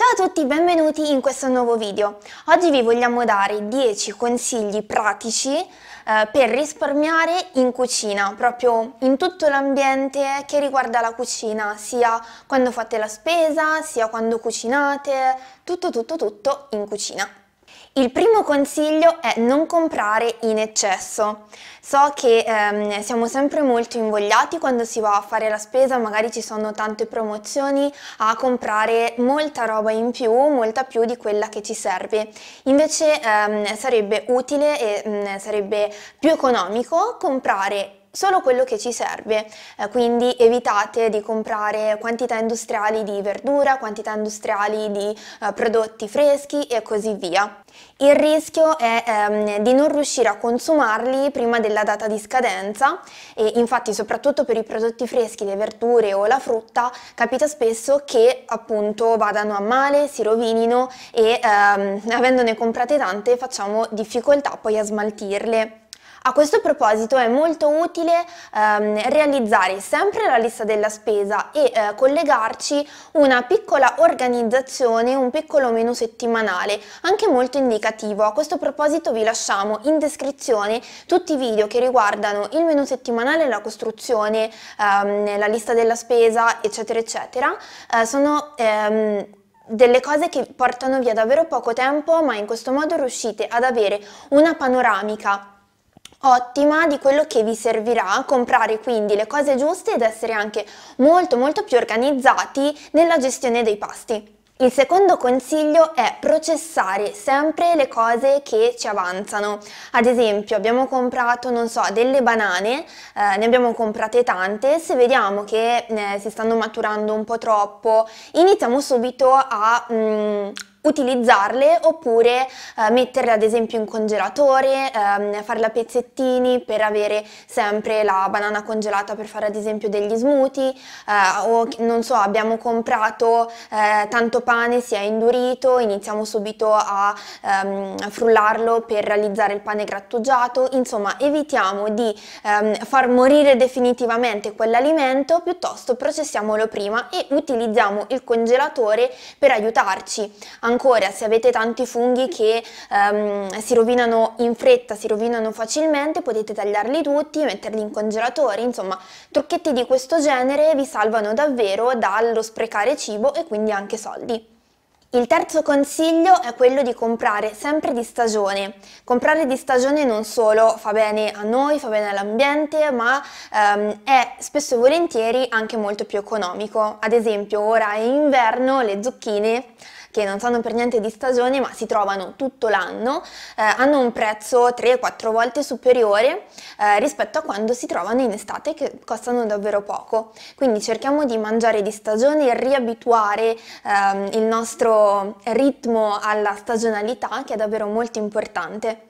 Ciao a tutti, benvenuti in questo nuovo video. Oggi vi vogliamo dare 10 consigli pratici eh, per risparmiare in cucina, proprio in tutto l'ambiente che riguarda la cucina, sia quando fate la spesa, sia quando cucinate, tutto tutto tutto in cucina. Il primo consiglio è non comprare in eccesso. So che ehm, siamo sempre molto invogliati quando si va a fare la spesa, magari ci sono tante promozioni, a comprare molta roba in più, molta più di quella che ci serve. Invece ehm, sarebbe utile e ehm, sarebbe più economico comprare solo quello che ci serve, eh, quindi evitate di comprare quantità industriali di verdura, quantità industriali di eh, prodotti freschi e così via. Il rischio è ehm, di non riuscire a consumarli prima della data di scadenza e infatti soprattutto per i prodotti freschi, le verdure o la frutta capita spesso che appunto vadano a male, si rovinino e ehm, avendone comprate tante facciamo difficoltà poi a smaltirle. A questo proposito è molto utile ehm, realizzare sempre la lista della spesa e eh, collegarci una piccola organizzazione, un piccolo menu settimanale, anche molto indicativo. A questo proposito vi lasciamo in descrizione tutti i video che riguardano il menu settimanale, la costruzione, ehm, la lista della spesa, eccetera, eccetera. Eh, sono ehm, delle cose che portano via davvero poco tempo, ma in questo modo riuscite ad avere una panoramica ottima di quello che vi servirà comprare quindi le cose giuste ed essere anche molto molto più organizzati nella gestione dei pasti. Il secondo consiglio è processare sempre le cose che ci avanzano. Ad esempio abbiamo comprato, non so, delle banane, eh, ne abbiamo comprate tante, se vediamo che eh, si stanno maturando un po' troppo, iniziamo subito a mh, mm, utilizzarle oppure eh, metterle ad esempio in congelatore, ehm, farle a pezzettini per avere sempre la banana congelata per fare ad esempio degli smoothie eh, o non so abbiamo comprato eh, tanto pane si è indurito, iniziamo subito a ehm, frullarlo per realizzare il pane grattugiato, insomma evitiamo di ehm, far morire definitivamente quell'alimento piuttosto processiamolo prima e utilizziamo il congelatore per aiutarci a Ancora, se avete tanti funghi che ehm, si rovinano in fretta, si rovinano facilmente, potete tagliarli tutti, metterli in congelatore, insomma, trucchetti di questo genere vi salvano davvero dallo sprecare cibo e quindi anche soldi. Il terzo consiglio è quello di comprare sempre di stagione. Comprare di stagione non solo fa bene a noi, fa bene all'ambiente, ma ehm, è spesso e volentieri anche molto più economico. Ad esempio ora è inverno, le zucchine che non sanno per niente di stagione ma si trovano tutto l'anno, eh, hanno un prezzo 3-4 volte superiore eh, rispetto a quando si trovano in estate che costano davvero poco. Quindi cerchiamo di mangiare di stagione e riabituare ehm, il nostro ritmo alla stagionalità che è davvero molto importante.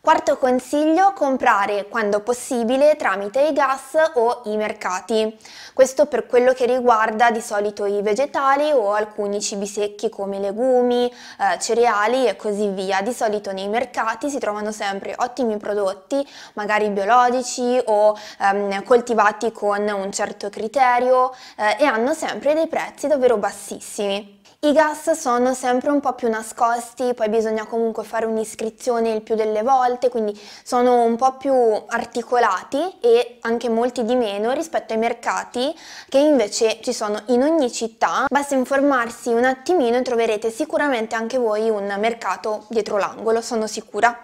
Quarto consiglio, comprare quando possibile tramite i gas o i mercati. Questo per quello che riguarda di solito i vegetali o alcuni cibi secchi come legumi, eh, cereali e così via. Di solito nei mercati si trovano sempre ottimi prodotti, magari biologici o ehm, coltivati con un certo criterio eh, e hanno sempre dei prezzi davvero bassissimi. I gas sono sempre un po' più nascosti, poi bisogna comunque fare un'iscrizione il più delle volte, quindi sono un po' più articolati e anche molti di meno rispetto ai mercati che invece ci sono in ogni città. Basta informarsi un attimino e troverete sicuramente anche voi un mercato dietro l'angolo, sono sicura.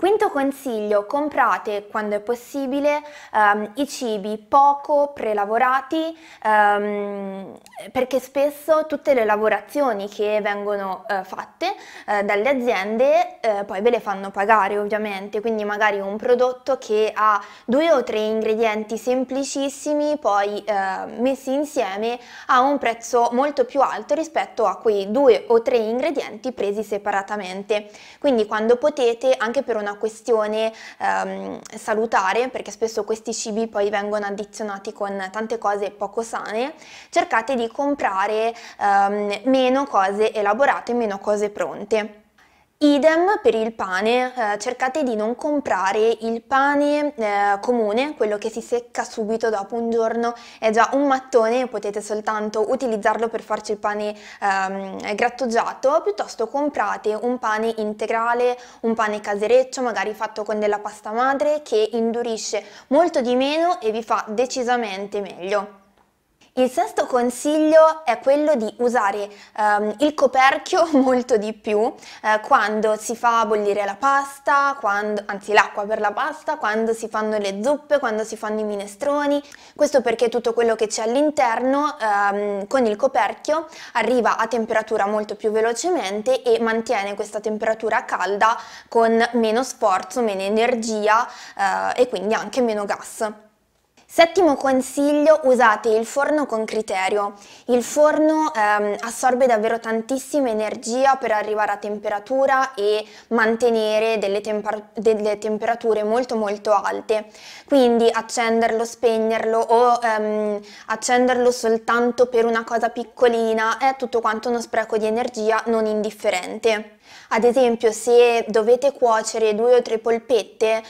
Quinto consiglio, comprate quando è possibile um, i cibi poco prelavorati um, perché spesso tutte le lavorazioni che vengono uh, fatte uh, dalle aziende uh, poi ve le fanno pagare ovviamente, quindi magari un prodotto che ha due o tre ingredienti semplicissimi poi ehm, messi insieme ha un prezzo molto più alto rispetto a quei due o tre ingredienti presi separatamente. Quindi quando potete anche per una una questione ehm, salutare, perché spesso questi cibi poi vengono addizionati con tante cose poco sane, cercate di comprare ehm, meno cose elaborate, meno cose pronte. Idem per il pane, eh, cercate di non comprare il pane eh, comune, quello che si secca subito dopo un giorno, è già un mattone, potete soltanto utilizzarlo per farci il pane ehm, grattugiato, piuttosto comprate un pane integrale, un pane casereccio, magari fatto con della pasta madre che indurisce molto di meno e vi fa decisamente meglio. Il sesto consiglio è quello di usare ehm, il coperchio molto di più eh, quando si fa bollire la pasta, quando, anzi l'acqua per la pasta, quando si fanno le zuppe, quando si fanno i minestroni. Questo perché tutto quello che c'è all'interno ehm, con il coperchio arriva a temperatura molto più velocemente e mantiene questa temperatura calda con meno sforzo, meno energia eh, e quindi anche meno gas. Settimo consiglio, usate il forno con criterio. Il forno ehm, assorbe davvero tantissima energia per arrivare a temperatura e mantenere delle, delle temperature molto molto alte, quindi accenderlo, spegnerlo o ehm, accenderlo soltanto per una cosa piccolina è tutto quanto uno spreco di energia non indifferente. Ad esempio se dovete cuocere due o tre polpette eh,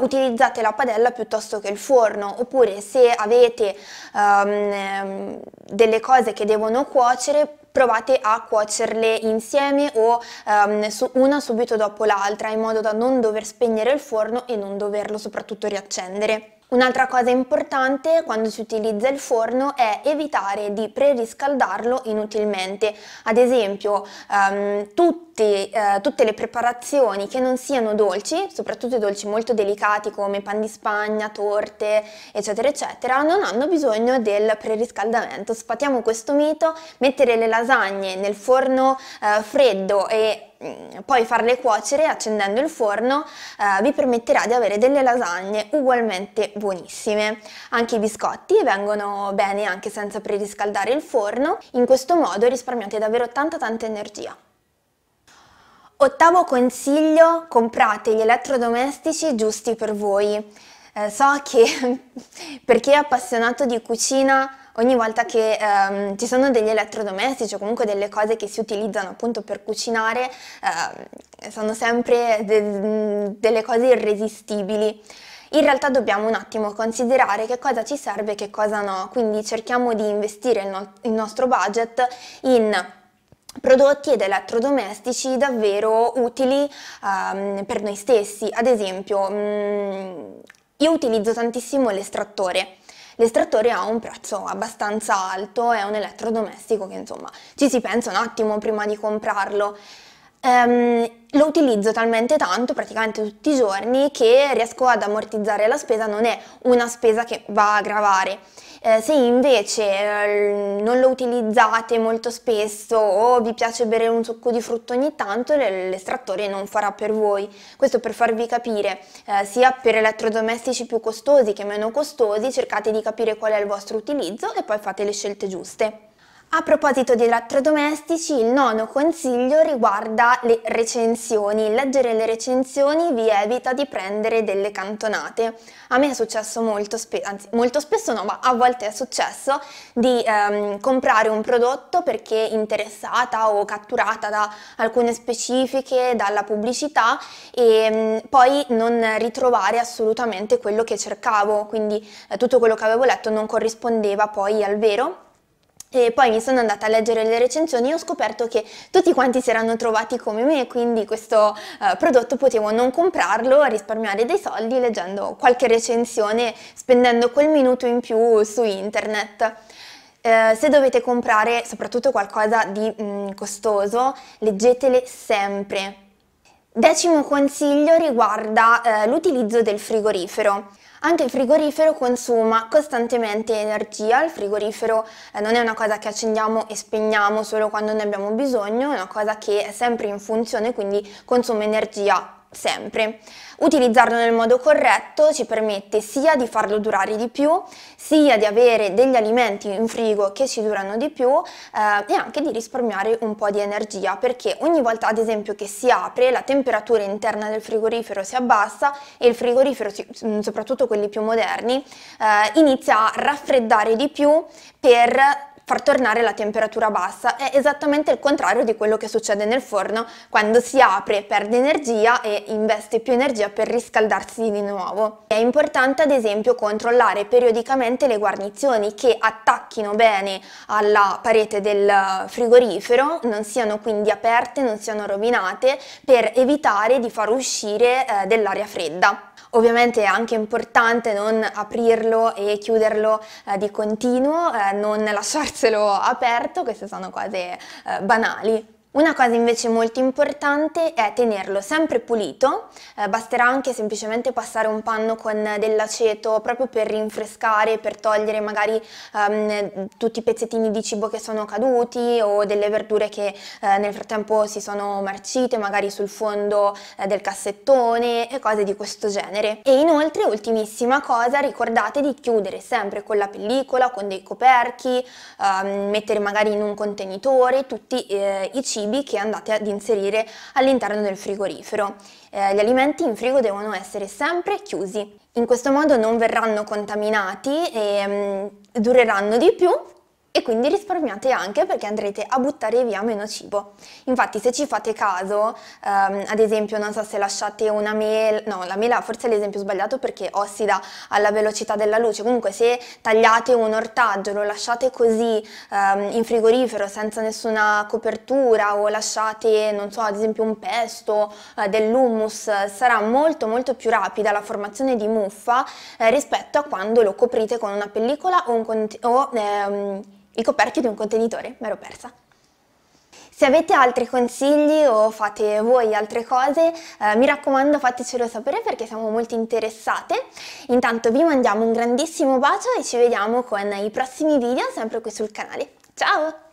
utilizzate la padella piuttosto che il forno oppure se avete ehm, ehm delle cose che devono cuocere provate a cuocerle insieme o ehm, una subito dopo l'altra in modo da non dover spegnere il forno e non doverlo soprattutto riaccendere. Un'altra cosa importante quando si utilizza il forno è evitare di preriscaldarlo inutilmente, ad esempio ehm, tutti, eh, tutte le preparazioni che non siano dolci, soprattutto i dolci molto delicati come pan di spagna, torte eccetera eccetera, non hanno bisogno del preriscaldamento, spatiamo questo mito, mettere le lasagne nel forno eh, freddo e Mm, poi farle cuocere accendendo il forno eh, vi permetterà di avere delle lasagne ugualmente buonissime. Anche i biscotti vengono bene anche senza preriscaldare il forno, in questo modo risparmiate davvero tanta tanta energia. Ottavo consiglio, comprate gli elettrodomestici giusti per voi. Eh, so che per chi è appassionato di cucina ogni volta che ehm, ci sono degli elettrodomestici o comunque delle cose che si utilizzano appunto per cucinare, ehm, sono sempre de delle cose irresistibili. In realtà dobbiamo un attimo considerare che cosa ci serve e che cosa no, quindi cerchiamo di investire il, no il nostro budget in prodotti ed elettrodomestici davvero utili um, per noi stessi. Ad esempio, mh, mm, io utilizzo tantissimo l'estrattore L'estrattore ha un prezzo abbastanza alto, è un elettrodomestico che insomma ci si pensa un attimo prima di comprarlo. Um, lo utilizzo talmente tanto, praticamente tutti i giorni, che riesco ad ammortizzare la spesa, non è una spesa che va a gravare. Eh, se invece eh, non lo utilizzate molto spesso o vi piace bere un succo di frutto ogni tanto, l'estrattore non farà per voi. Questo per farvi capire, eh, sia per elettrodomestici più costosi che meno costosi, cercate di capire qual è il vostro utilizzo e poi fate le scelte giuste. A proposito di elettrodomestici, il nono consiglio riguarda le recensioni. Leggere le recensioni vi evita di prendere delle cantonate. A me è successo molto spesso, anzi molto spesso no, ma a volte è successo di ehm, comprare un prodotto perché interessata o catturata da alcune specifiche, dalla pubblicità e mh, mm, poi non ritrovare assolutamente quello che cercavo, quindi eh, tutto quello che avevo letto non corrispondeva poi al vero e poi mi sono andata a leggere le recensioni e ho scoperto che tutti quanti si erano trovati come me, quindi questo eh, prodotto potevo non comprarlo, risparmiare dei soldi leggendo qualche recensione, spendendo quel minuto in più su internet. Eh, se dovete comprare soprattutto qualcosa di mh, mm, costoso, leggetele sempre. Decimo consiglio riguarda eh, l'utilizzo del frigorifero. Anche il frigorifero consuma costantemente energia, il frigorifero eh, non è una cosa che accendiamo e spegniamo solo quando ne abbiamo bisogno, è una cosa che è sempre in funzione, quindi consuma energia sempre. Utilizzarlo nel modo corretto ci permette sia di farlo durare di più, sia di avere degli alimenti in frigo che ci durano di più eh, e anche di risparmiare un po' di energia perché ogni volta ad esempio che si apre la temperatura interna del frigorifero si abbassa e il frigorifero, mm, soprattutto quelli più moderni, eh, inizia a raffreddare di più per far tornare la temperatura bassa. È esattamente il contrario di quello che succede nel forno quando si apre, perde energia e investe più energia per riscaldarsi di nuovo. È importante ad esempio controllare periodicamente le guarnizioni che attacchino bene alla parete del frigorifero, non siano quindi aperte, non siano rovinate, per evitare di far uscire eh, dell'aria fredda. Ovviamente è anche importante non aprirlo e chiuderlo eh, di continuo, eh, non lasciarselo aperto, queste sono cose eh, banali, una cosa invece molto importante è tenerlo sempre pulito, eh, basterà anche semplicemente passare un panno con dell'aceto proprio per rinfrescare, per togliere magari ehm, tutti i pezzettini di cibo che sono caduti o delle verdure che eh, nel frattempo si sono marcite magari sul fondo eh, del cassettone e cose di questo genere. E inoltre, ultimissima cosa, ricordate di chiudere sempre con la pellicola, con dei coperchi, ehm, mettere magari in un contenitore tutti eh, i cibi cibi che andate ad inserire all'interno del frigorifero. Eh, gli alimenti in frigo devono essere sempre chiusi. In questo modo non verranno contaminati e mh, mm, dureranno di più e quindi risparmiate anche perché andrete a buttare via meno cibo. Infatti se ci fate caso, ehm, ad esempio non so se lasciate una mela, no la mela forse è l'esempio sbagliato perché ossida alla velocità della luce, comunque se tagliate un ortaggio, lo lasciate così ehm, in frigorifero senza nessuna copertura o lasciate non so ad esempio un pesto eh, dell'hummus, sarà molto molto più rapida la formazione di muffa eh, rispetto a quando lo coprite con una pellicola o, un o ehm, il coperchio di un contenitore, mi ero persa. Se avete altri consigli o fate voi altre cose, eh, mi raccomando fatecelo sapere perché siamo molto interessate. Intanto vi mandiamo un grandissimo bacio e ci vediamo con i prossimi video sempre qui sul canale. Ciao!